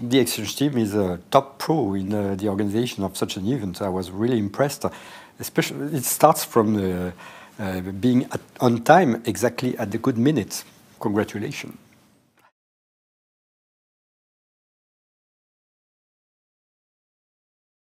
The exchange team is a top pro in uh, the organization of such an event. I was really impressed. Especially, it starts from uh, uh, being at, on time, exactly at the good minute. Congratulations.